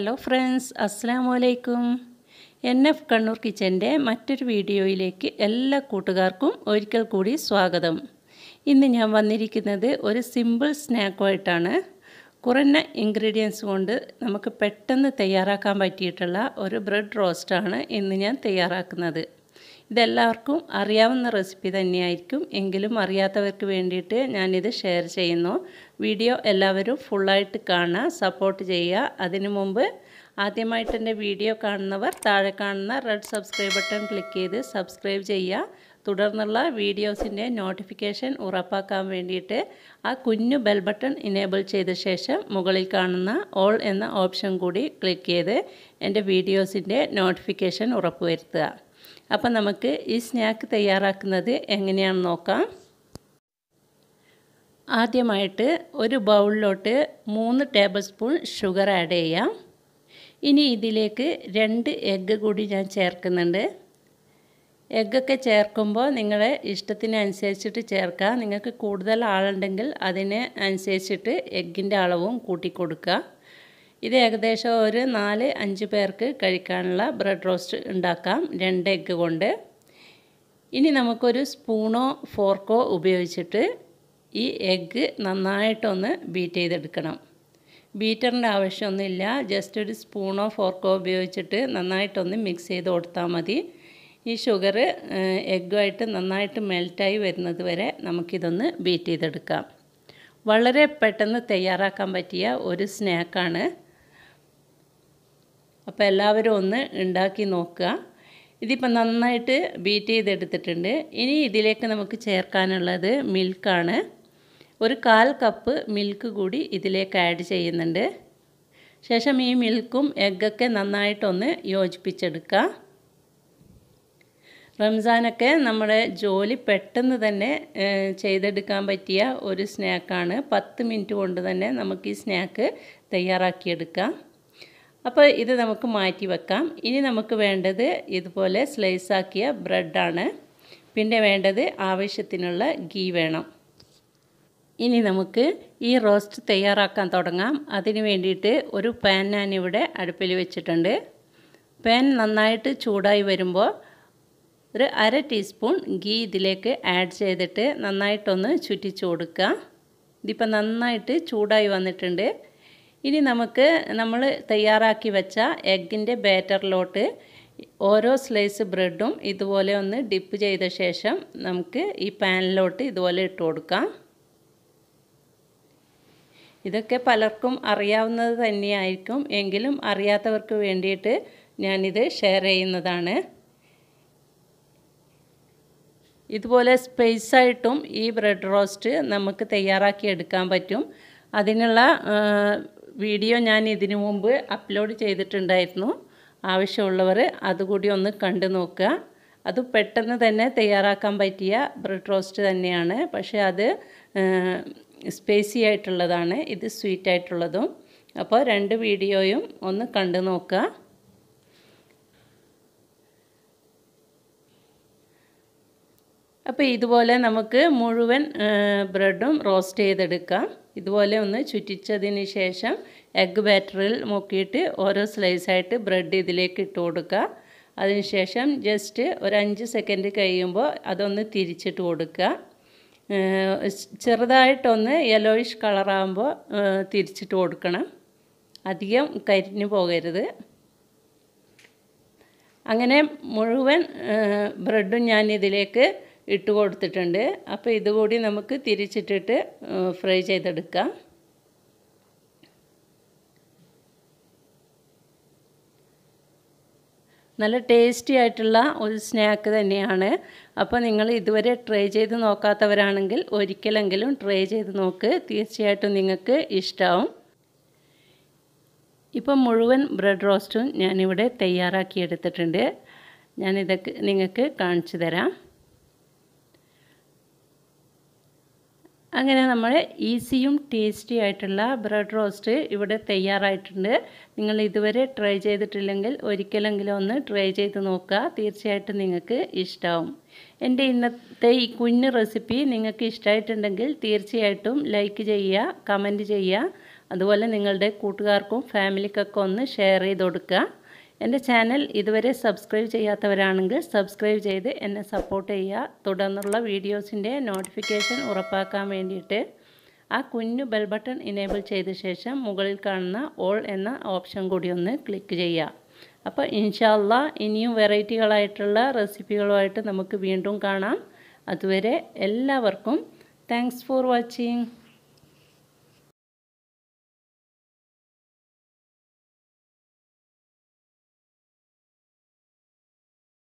hello friends അസ്സാമു അലൈക്കും N F Kannur കിച്ചൻ്റെ മറ്റൊരു വീഡിയോയിലേക്ക് എല്ലാ കൂട്ടുകാർക്കും ഒരിക്കൽ കൂടി സ്വാഗതം ഇന്ന് ഞാൻ വന്നിരിക്കുന്നത് ഒരു സിമ്പിൾ സ്നാക്കുമായിട്ടാണ് കുറഞ്ഞ ഇൻഗ്രീഡിയൻസ് കൊണ്ട് നമുക്ക് പെട്ടെന്ന് തയ്യാറാക്കാൻ പറ്റിയിട്ടുള്ള ഒരു ബ്രെഡ് റോസ്റ്റാണ് ഇന്ന് ഞാൻ തയ്യാറാക്കുന്നത് ഇതെല്ലാവർക്കും അറിയാവുന്ന റെസിപ്പി തന്നെയായിരിക്കും എങ്കിലും അറിയാത്തവർക്ക് വേണ്ടിയിട്ട് ഞാനിത് ഷെയർ ചെയ്യുന്നു വീഡിയോ എല്ലാവരും ഫുള്ളായിട്ട് കാണുക സപ്പോർട്ട് ചെയ്യുക അതിനു മുമ്പ് ആദ്യമായിട്ട് എൻ്റെ വീഡിയോ കാണുന്നവർ താഴെ കാണുന്ന റെഡ് സബ്സ്ക്രൈബ് ബട്ടൺ ക്ലിക്ക് ചെയ്ത് സബ്സ്ക്രൈബ് ചെയ്യുക തുടർന്നുള്ള വീഡിയോസിൻ്റെ നോട്ടിഫിക്കേഷൻ ഉറപ്പാക്കാൻ വേണ്ടിയിട്ട് ആ കുഞ്ഞു ബെൽ ബട്ടൺ ഇനേബിൾ ചെയ്ത ശേഷം മുകളിൽ കാണുന്ന ഓൾ എന്ന ഓപ്ഷൻ കൂടി ക്ലിക്ക് ചെയ്ത് എൻ്റെ വീഡിയോസിൻ്റെ നോട്ടിഫിക്കേഷൻ ഉറപ്പുവരുത്തുക അപ്പം നമുക്ക് ഈ സ്നാക്ക് തയ്യാറാക്കുന്നത് എങ്ങനെയാണെന്ന് നോക്കാം ആദ്യമായിട്ട് ഒരു ബൗളിലോട്ട് മൂന്ന് ടേബിൾ സ്പൂൺ ഷുഗർ ആഡ് ചെയ്യാം ഇനി ഇതിലേക്ക് രണ്ട് എഗ്ഗ് കൂടി ഞാൻ ചേർക്കുന്നുണ്ട് എഗ്ഗൊക്കെ ചേർക്കുമ്പോൾ നിങ്ങളെ ഇഷ്ടത്തിനനുസരിച്ചിട്ട് ചേർക്കാം നിങ്ങൾക്ക് കൂടുതൽ ആളുണ്ടെങ്കിൽ അതിന് അനുസരിച്ചിട്ട് എഗ്ഗിൻ്റെ അളവും കൂട്ടിക്കൊടുക്കുക ഇത് ഏകദേശം ഒരു നാല് അഞ്ച് പേർക്ക് കഴിക്കാനുള്ള ബ്രെഡ് റോസ്റ്റ് ഉണ്ടാക്കാം രണ്ട് എഗ്ഗ് കൊണ്ട് ഇനി നമുക്കൊരു സ്പൂണോ ഫോർക്കോ ഉപയോഗിച്ചിട്ട് ഈ എഗ്ഗ് നന്നായിട്ടൊന്ന് ബീറ്റ് ചെയ്തെടുക്കണം ബീറ്ററിൻ്റെ ആവശ്യമൊന്നുമില്ല ജസ്റ്റ് ഒരു സ്പൂണോ ഫോർക്കോ ഉപയോഗിച്ചിട്ട് നന്നായിട്ടൊന്ന് മിക്സ് ചെയ്ത് കൊടുത്താൽ മതി ഈ ഷുഗർ എഗ്ഗുമായിട്ട് നന്നായിട്ട് മെൽറ്റായി വരുന്നത് വരെ നമുക്കിതൊന്ന് ബീറ്റ് ചെയ്തെടുക്കാം വളരെ പെട്ടെന്ന് തയ്യാറാക്കാൻ പറ്റിയ ഒരു സ്നാക്കാണ് അപ്പോൾ എല്ലാവരും ഒന്ന് ഉണ്ടാക്കി നോക്കുക ഇതിപ്പോൾ നന്നായിട്ട് ബീറ്റ് ചെയ്തെടുത്തിട്ടുണ്ട് ഇനി ഇതിലേക്ക് നമുക്ക് ചേർക്കാനുള്ളത് മിൽക്കാണ് ഒരു കാൽ കപ്പ് മിൽക്ക് കൂടി ഇതിലേക്ക് ആഡ് ചെയ്യുന്നുണ്ട് ശേഷം ഈ മിൽക്കും എഗ്ഗൊക്കെ നന്നായിട്ടൊന്ന് യോജിപ്പിച്ചെടുക്കുക റംസാനൊക്കെ നമ്മുടെ ജോലി പെട്ടെന്ന് തന്നെ ചെയ്തെടുക്കാൻ പറ്റിയ ഒരു സ്നാക്കാണ് പത്ത് മിനിറ്റ് കൊണ്ട് തന്നെ നമുക്ക് ഈ സ്നാക്ക് തയ്യാറാക്കിയെടുക്കാം അപ്പോൾ ഇത് നമുക്ക് മാറ്റി വെക്കാം ഇനി നമുക്ക് വേണ്ടത് ഇതുപോലെ സ്ലൈസാക്കിയ ബ്രെഡാണ് പിന്നെ വേണ്ടത് ആവശ്യത്തിനുള്ള ഗീ വേണം ഇനി നമുക്ക് ഈ റോസ്റ്റ് തയ്യാറാക്കാൻ തുടങ്ങാം അതിന് വേണ്ടിയിട്ട് ഒരു പാൻ ഞാൻ ഇവിടെ അടുപ്പിൽ വെച്ചിട്ടുണ്ട് പാൻ നന്നായിട്ട് ചൂടായി വരുമ്പോൾ ഒരു അര ടീസ്പൂൺ ഗീ ഇതിലേക്ക് ആഡ് ചെയ്തിട്ട് നന്നായിട്ടൊന്ന് ചുറ്റിച്ചു കൊടുക്കുക ഇതിപ്പോൾ നന്നായിട്ട് ചൂടായി വന്നിട്ടുണ്ട് ഇനി നമുക്ക് നമ്മൾ തയ്യാറാക്കി വെച്ച എഗ്ഗിൻ്റെ ബാറ്ററിലോട്ട് ഓരോ സ്ലൈസ് ബ്രെഡും ഇതുപോലെ ഒന്ന് ഡിപ്പ് ചെയ്ത ശേഷം നമുക്ക് ഈ പാനിലോട്ട് ഇതുപോലെ ഇട്ട് കൊടുക്കാം ഇതൊക്കെ പലർക്കും അറിയാവുന്നത് തന്നെയായിരിക്കും എങ്കിലും അറിയാത്തവർക്ക് വേണ്ടിയിട്ട് ഞാനിത് ഷെയർ ചെയ്യുന്നതാണ് ഇതുപോലെ സ്പേസായിട്ടും ഈ ബ്രെഡ് റോസ്റ്റ് നമുക്ക് തയ്യാറാക്കി എടുക്കാൻ പറ്റും അതിനുള്ള വീഡിയോ ഞാൻ ഇതിനു മുമ്പ് അപ്ലോഡ് ചെയ്തിട്ടുണ്ടായിരുന്നു ആവശ്യമുള്ളവർ അതുകൂടി ഒന്ന് കണ്ടു നോക്കുക അത് പെട്ടെന്ന് തന്നെ തയ്യാറാക്കാൻ പറ്റിയ ബ്രെഡ് റോസ്റ്റ് തന്നെയാണ് പക്ഷേ അത് സ്പേസി ആയിട്ടുള്ളതാണ് ഇത് സ്വീറ്റ് ആയിട്ടുള്ളതും അപ്പോൾ രണ്ട് വീഡിയോയും ഒന്ന് കണ്ടു നോക്കുക അപ്പോൾ ഇതുപോലെ നമുക്ക് മുഴുവൻ ബ്രെഡും റോസ്റ്റ് ചെയ്തെടുക്കാം ഇതുപോലെ ഒന്ന് ചുറ്റിച്ചതിന് ശേഷം എഗ്ഗ് ബാറ്ററിൽ മുക്കിയിട്ട് ഓരോ സ്ലൈസായിട്ട് ബ്രെഡ് ഇതിലേക്ക് ഇട്ട് കൊടുക്കുക അതിനുശേഷം ജസ്റ്റ് ഒരു അഞ്ച് സെക്കൻഡ് കഴിയുമ്പോൾ അതൊന്ന് തിരിച്ചിട്ട് കൊടുക്കുക ചെറുതായിട്ടൊന്ന് യെല്ലോയിഷ് കളറാകുമ്പോൾ തിരിച്ചിട്ട് കൊടുക്കണം അധികം കരിഞ്ഞു പോകരുത് അങ്ങനെ മുഴുവൻ ബ്രെഡും ഞാൻ ഇതിലേക്ക് ഇട്ട് കൊടുത്തിട്ടുണ്ട് അപ്പോൾ ഇതുകൂടി നമുക്ക് തിരിച്ചിട്ടിട്ട് ഫ്രൈ ചെയ്തെടുക്കാം നല്ല ടേസ്റ്റി ആയിട്ടുള്ള ഒരു സ്നാക്ക് തന്നെയാണ് അപ്പോൾ നിങ്ങൾ ഇതുവരെ ട്രൈ ചെയ്ത് നോക്കാത്തവരാണെങ്കിൽ ഒരിക്കലെങ്കിലും ട്രൈ ചെയ്ത് നോക്ക് തീർച്ചയായിട്ടും നിങ്ങൾക്ക് ഇഷ്ടമാവും ഇപ്പം മുഴുവൻ ബ്രെഡ് റോസ്റ്റും ഞാനിവിടെ തയ്യാറാക്കി എടുത്തിട്ടുണ്ട് ഞാനിതൊക്കെ നിങ്ങൾക്ക് കാണിച്ചു തരാം അങ്ങനെ നമ്മൾ ഈസിയും ടേസ്റ്റി ആയിട്ടുള്ള ബ്രെഡ് റോസ്റ്റ് ഇവിടെ തയ്യാറായിട്ടുണ്ട് നിങ്ങൾ ഇതുവരെ ട്രൈ ചെയ്തിട്ടില്ലെങ്കിൽ ഒരിക്കലെങ്കിലും ഒന്ന് ട്രൈ ചെയ്ത് നോക്കുക തീർച്ചയായിട്ടും നിങ്ങൾക്ക് ഇഷ്ടമാവും എൻ്റെ ഇന്നത്തെ ഈ കുഞ്ഞ് റെസിപ്പി നിങ്ങൾക്ക് ഇഷ്ടമായിട്ടുണ്ടെങ്കിൽ തീർച്ചയായിട്ടും ലൈക്ക് ചെയ്യുക കമൻറ്റ് ചെയ്യുക അതുപോലെ നിങ്ങളുടെ കൂട്ടുകാർക്കും ഫാമിലിക്കൊക്കെ ഒന്ന് ഷെയർ ചെയ്ത് കൊടുക്കുക എൻ്റെ ചാനൽ ഇതുവരെ സബ്സ്ക്രൈബ് ചെയ്യാത്തവരാണെങ്കിൽ സബ്സ്ക്രൈബ് ചെയ്ത് എന്നെ സപ്പോർട്ട് ചെയ്യുക തുടർന്നുള്ള വീഡിയോസിൻ്റെ നോട്ടിഫിക്കേഷൻ ഉറപ്പാക്കാൻ വേണ്ടിയിട്ട് ആ കുഞ്ഞു ബെൽ ബട്ടൺ ഇനേബിൾ ചെയ്ത ശേഷം മുകളിൽ കാണുന്ന ഓൾ എന്ന ഓപ്ഷൻ കൂടി ഒന്ന് ക്ലിക്ക് ചെയ്യുക അപ്പോൾ ഇൻഷാല്ല ഇനിയും വെറൈറ്റികളായിട്ടുള്ള റെസിപ്പികളുമായിട്ട് നമുക്ക് വീണ്ടും കാണാം അതുവരെ എല്ലാവർക്കും താങ്ക്സ് ഫോർ വാച്ചിങ്